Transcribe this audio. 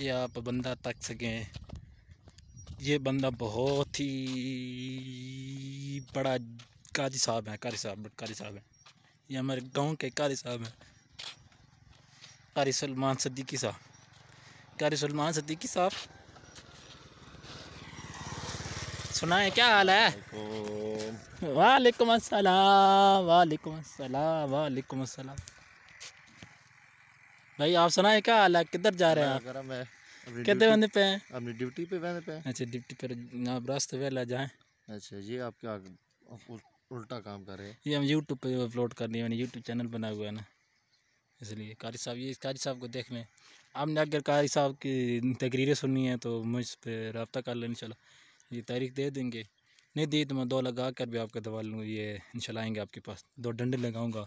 ये आप बंदा तक सकें ये बंदा बहुत ही बड़ा काजी साहब है कारी साहब कारी साहब हैं ये हमारे गांव के कारी साहब हैं कारी सलमान सदीकी साहब कारी सलमान सदीकी साहब सुनाए क्या हाल है वालेकुम अस्सलाम वालेकुम अस्सलाम वालेकुम अस्सलाम भाई आप सुना है क्या हाल है किधर जा रहे हैं आप कितने बंदे पे हैं अपनी ड्यूटी पे बंदे पे अच्छा ड्यूटी पर आप रास्ते पे ला अच्छा ये आप क्या उल्टा काम कर रहे हैं ये हम यूट्यूब पे अपलोड कर रहे हैं मैंने यूट्यूब चैनल बना हुआ है ना इसलिए कारी साहब ये कारी साहब को देख लें आपने अगर कारी साहब की तकरीरें सुननी है तो मुझ पर रबता कर लें चलो ये तारीख दे देंगे नहीं दी तो मैं दो लगा कर भी आपका दवा लूँगा ये इंशाल्लाह आएंगे आपके पास दो डंडे लगाऊँगा